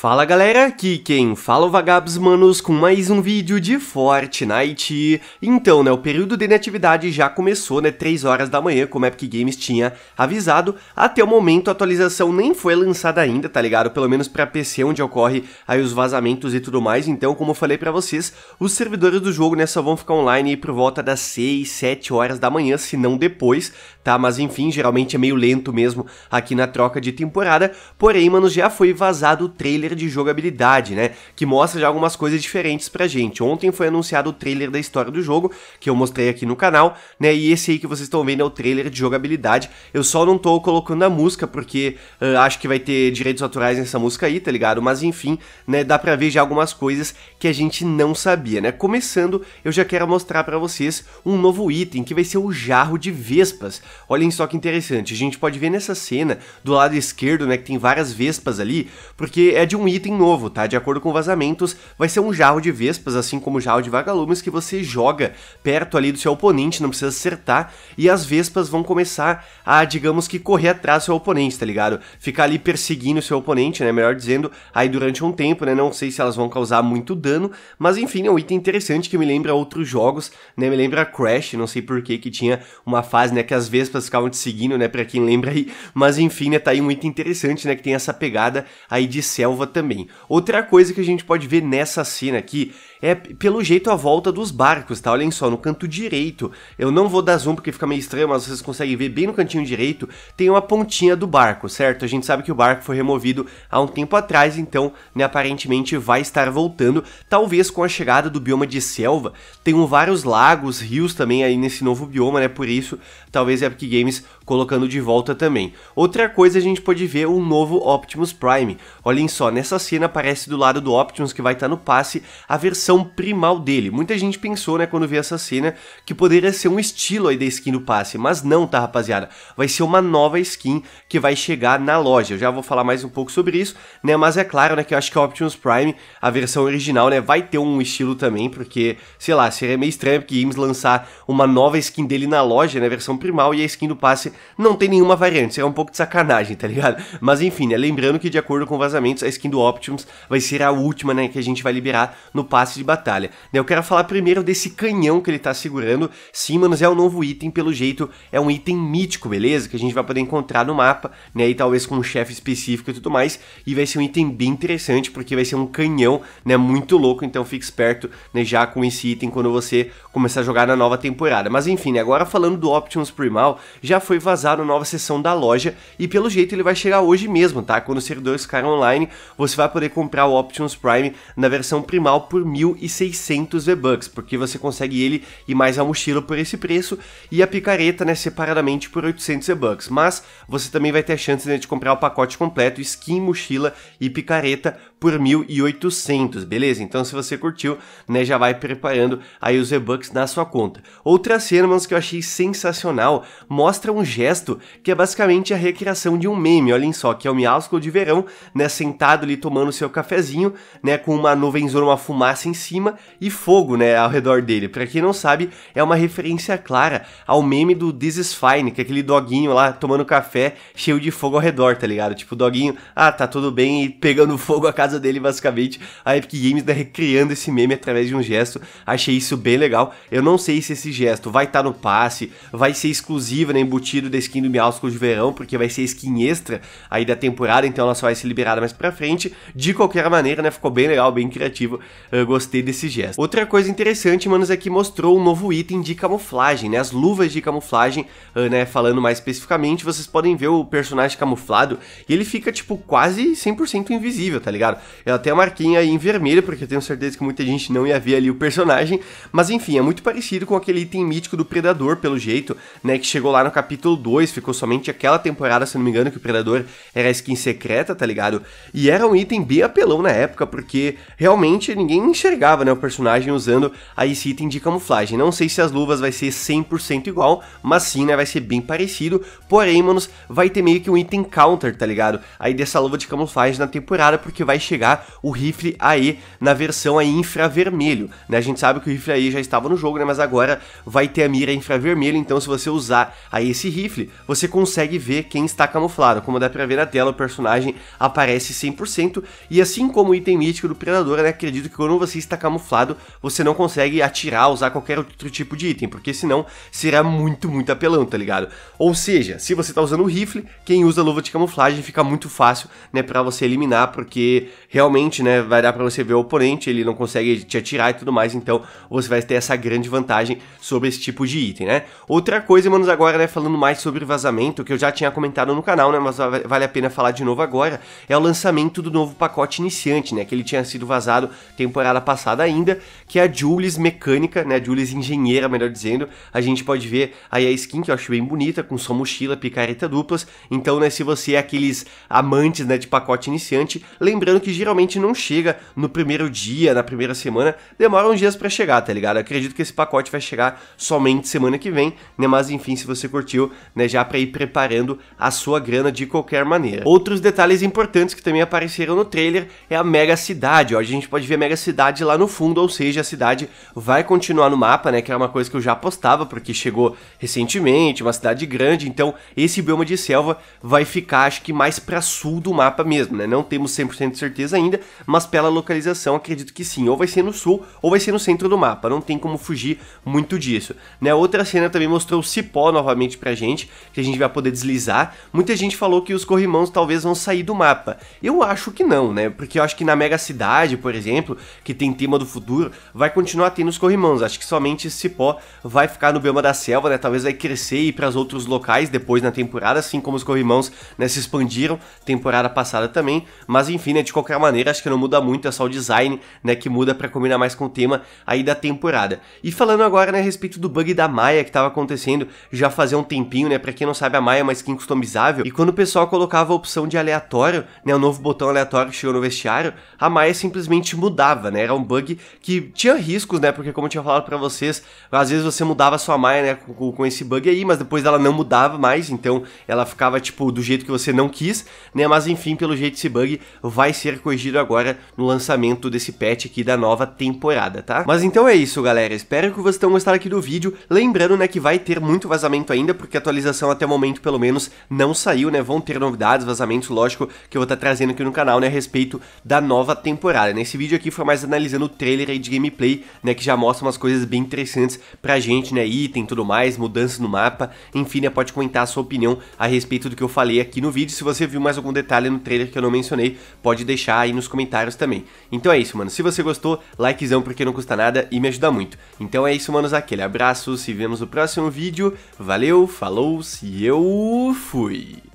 Fala galera, aqui quem fala é o Vagabos Manos com mais um vídeo de Fortnite. Então, né, o período de inatividade já começou, né, 3 horas da manhã, como a Epic Games tinha avisado. Até o momento a atualização nem foi lançada ainda, tá ligado? Pelo menos pra PC, onde ocorre aí os vazamentos e tudo mais. Então, como eu falei pra vocês, os servidores do jogo, né, só vão ficar online por volta das 6, 7 horas da manhã, se não depois, tá? Mas enfim, geralmente é meio lento mesmo aqui na troca de temporada. Porém, mano, já foi vazado o trailer trailer de jogabilidade, né? Que mostra já algumas coisas diferentes pra gente. Ontem foi anunciado o trailer da história do jogo, que eu mostrei aqui no canal, né? E esse aí que vocês estão vendo é o trailer de jogabilidade. Eu só não tô colocando a música, porque uh, acho que vai ter direitos autorais nessa música aí, tá ligado? Mas enfim, né? Dá pra ver já algumas coisas que a gente não sabia, né? Começando, eu já quero mostrar pra vocês um novo item, que vai ser o jarro de vespas. Olhem só que interessante, a gente pode ver nessa cena do lado esquerdo, né? Que tem várias vespas ali, porque é de um item novo, tá? De acordo com vazamentos, vai ser um jarro de vespas, assim como o jarro de vagalumes, que você joga perto ali do seu oponente, não precisa acertar, e as vespas vão começar a, digamos que, correr atrás do seu oponente, tá ligado? Ficar ali perseguindo o seu oponente, né? Melhor dizendo, aí durante um tempo, né? Não sei se elas vão causar muito dano, mas enfim, é um item interessante que me lembra outros jogos, né? Me lembra Crash, não sei por que que tinha uma fase, né? Que as vespas ficavam te seguindo, né? Pra quem lembra aí, mas enfim, né? Tá aí um item interessante, né? Que tem essa pegada aí de selva também. Outra coisa que a gente pode ver nessa cena aqui é pelo jeito a volta dos barcos, tá? Olhem só, no canto direito, eu não vou dar zoom porque fica meio estranho, mas vocês conseguem ver bem no cantinho direito, tem uma pontinha do barco, certo? A gente sabe que o barco foi removido há um tempo atrás, então, né, aparentemente vai estar voltando, talvez com a chegada do bioma de selva, tenham vários lagos, rios também aí nesse novo bioma, né, por isso, talvez Epic Games colocando de volta também. Outra coisa, a gente pode ver um novo Optimus Prime, olhem só, nessa cena aparece do lado do Optimus que vai estar no passe a versão primal dele. Muita gente pensou, né, quando viu essa cena, que poderia ser um estilo aí da skin do passe, mas não, tá, rapaziada? Vai ser uma nova skin que vai chegar na loja. Eu já vou falar mais um pouco sobre isso, né, mas é claro, né, que eu acho que a Optimus Prime, a versão original, né, vai ter um estilo também, porque, sei lá, seria meio estranho que Games lançar uma nova skin dele na loja, né, versão primal, e a skin do passe não tem nenhuma variante, seria é um pouco de sacanagem, tá ligado? Mas enfim, né, lembrando que de acordo com vazamentos, a skin do Optimus vai ser a última, né, que a gente vai liberar no passe de batalha. Né, eu quero falar primeiro desse canhão que ele tá segurando. Sim, manos, é um novo item, pelo jeito é um item mítico, beleza? Que a gente vai poder encontrar no mapa, né? E talvez com um chefe específico e tudo mais. E vai ser um item bem interessante, porque vai ser um canhão, né? Muito louco, então fique esperto, né? Já com esse item quando você começar a jogar na nova temporada. Mas enfim, né? agora falando do Optimus Primal, já foi vazado nova sessão da loja. E pelo jeito ele vai chegar hoje mesmo, tá? Quando os servidores ficarem online, você vai poder comprar o Optimus Prime na versão Primal por mil 2.600 V-Bucks, porque você consegue ele e mais a mochila por esse preço e a picareta, né, separadamente por 800 V-Bucks. Mas você também vai ter a chance né, de comprar o pacote completo, skin, mochila e picareta por 1.800, beleza? Então se você curtiu, né, já vai preparando aí os V-Bucks na sua conta. Outra cena, mano, que eu achei sensacional, mostra um gesto que é basicamente a recriação de um meme, olhem só, que é o Miasco de verão, né, sentado ali tomando seu cafezinho, né, com uma nuvenzona, uma fumaça em cima e fogo, né, ao redor dele. Para quem não sabe, é uma referência clara ao meme do This is Fine, que é aquele doguinho lá tomando café cheio de fogo ao redor, tá ligado? Tipo, o doguinho, ah, tá tudo bem e pegando fogo a casa dele, basicamente. A Epic Games tá recriando esse meme através de um gesto. Achei isso bem legal. Eu não sei se esse gesto vai estar tá no passe, vai ser exclusivo, né, embutido da skin do Miausco de verão, porque vai ser skin extra aí da temporada, então ela só vai ser liberada mais pra frente. De qualquer maneira, né, ficou bem legal, bem criativo. Eu gostei gostei desse gesto. Outra coisa interessante, manos, é que mostrou um novo item de camuflagem, né? As luvas de camuflagem, ah, né? Falando mais especificamente, vocês podem ver o personagem camuflado e ele fica, tipo, quase 100% invisível, tá ligado? Eu até marquei aí em vermelho, porque eu tenho certeza que muita gente não ia ver ali o personagem, mas enfim, é muito parecido com aquele item mítico do Predador, pelo jeito, né? Que chegou lá no capítulo 2, ficou somente aquela temporada, se não me engano, que o Predador era skin secreta, tá ligado? E era um item bem apelão na época, porque realmente ninguém enxergava enxergava né, o personagem usando a esse item de camuflagem. Não sei se as luvas vai ser 100% igual, mas sim, né, vai ser bem parecido. Porém, manos, vai ter meio que um item counter, tá ligado? Aí dessa luva de camuflagem na temporada, porque vai chegar o rifle AE na versão aí infravermelho, né? A gente sabe que o rifle AE já estava no jogo, né, mas agora vai ter a mira infravermelho, então se você usar aí esse rifle, você consegue ver quem está camuflado. Como dá pra ver na tela, o personagem aparece 100%, e assim como o item mítico do Predador, né, acredito que quando você está camuflado, você não consegue atirar, usar qualquer outro tipo de item, porque senão será muito, muito apelão, tá ligado? Ou seja, se você está usando o rifle, quem usa luva de camuflagem fica muito fácil, né, para você eliminar, porque realmente, né, vai dar para você ver o oponente, ele não consegue te atirar e tudo mais, então você vai ter essa grande vantagem sobre esse tipo de item, né? Outra coisa, manos, agora, né, falando mais sobre vazamento, que eu já tinha comentado no canal, né, mas vale a pena falar de novo agora, é o lançamento do novo pacote iniciante, né, que ele tinha sido vazado temporada passada ainda, que é a Jules mecânica, né, Julis Jules engenheira, melhor dizendo. A gente pode ver aí a skin que eu acho bem bonita, com sua mochila, picareta duplas. Então, né, se você é aqueles amantes, né, de pacote iniciante, lembrando que geralmente não chega no primeiro dia, na primeira semana, demora uns dias para chegar, tá ligado? Eu acredito que esse pacote vai chegar somente semana que vem, né, mas enfim, se você curtiu, né, já para ir preparando a sua grana de qualquer maneira. Outros detalhes importantes que também apareceram no trailer é a mega cidade, ó. A gente pode ver a mega cidade cidade lá no fundo, ou seja, a cidade vai continuar no mapa, né? Que era é uma coisa que eu já apostava, porque chegou recentemente, uma cidade grande, então esse bioma de selva vai ficar, acho que mais para sul do mapa mesmo, né? Não temos 100% de certeza ainda, mas pela localização acredito que sim, ou vai ser no sul ou vai ser no centro do mapa, não tem como fugir muito disso, né? Outra cena também mostrou o cipó novamente pra gente, que a gente vai poder deslizar. Muita gente falou que os corrimãos talvez vão sair do mapa. Eu acho que não, né? Porque eu acho que na mega cidade, por exemplo, que tem tem tema do futuro, vai continuar tendo os corrimãos. Acho que somente esse pó vai ficar no bioma da selva, né? Talvez vai crescer e ir para outros locais depois na temporada, assim como os corrimãos né, se expandiram temporada passada também. Mas enfim, né, de qualquer maneira, acho que não muda muito, é só o design, né, que muda para combinar mais com o tema aí da temporada. E falando agora, né, a respeito do bug da Maia que estava acontecendo já fazia um tempinho, né? Para quem não sabe, a Maia é uma skin customizável e quando o pessoal colocava a opção de aleatório, né, o novo botão aleatório que chegou no vestiário, a Maia simplesmente mudava, né? Era um bug que tinha riscos, né? Porque como eu tinha falado para vocês, às vezes você mudava a sua malha, né, com, com, esse bug aí, mas depois ela não mudava mais, então ela ficava tipo do jeito que você não quis, né? Mas enfim, pelo jeito esse bug vai ser corrigido agora no lançamento desse patch aqui da nova temporada, tá? Mas então é isso, galera. Espero que vocês tenham gostado aqui do vídeo. Lembrando, né, que vai ter muito vazamento ainda, porque a atualização até o momento, pelo menos, não saiu, né? Vão ter novidades, vazamentos, lógico, que eu vou estar tá trazendo aqui no canal, né, a respeito da nova temporada. Nesse né? vídeo aqui foi mais analisado no o trailer aí de gameplay, né, que já mostra umas coisas bem interessantes pra gente, né, item tudo mais, mudança no mapa, enfim, né, pode comentar a sua opinião a respeito do que eu falei aqui no vídeo, se você viu mais algum detalhe no trailer que eu não mencionei, pode deixar aí nos comentários também. Então é isso, mano, se você gostou, likezão porque não custa nada e me ajuda muito. Então é isso, manos, aquele abraço, se vemos no próximo vídeo, valeu, falou, se eu fui!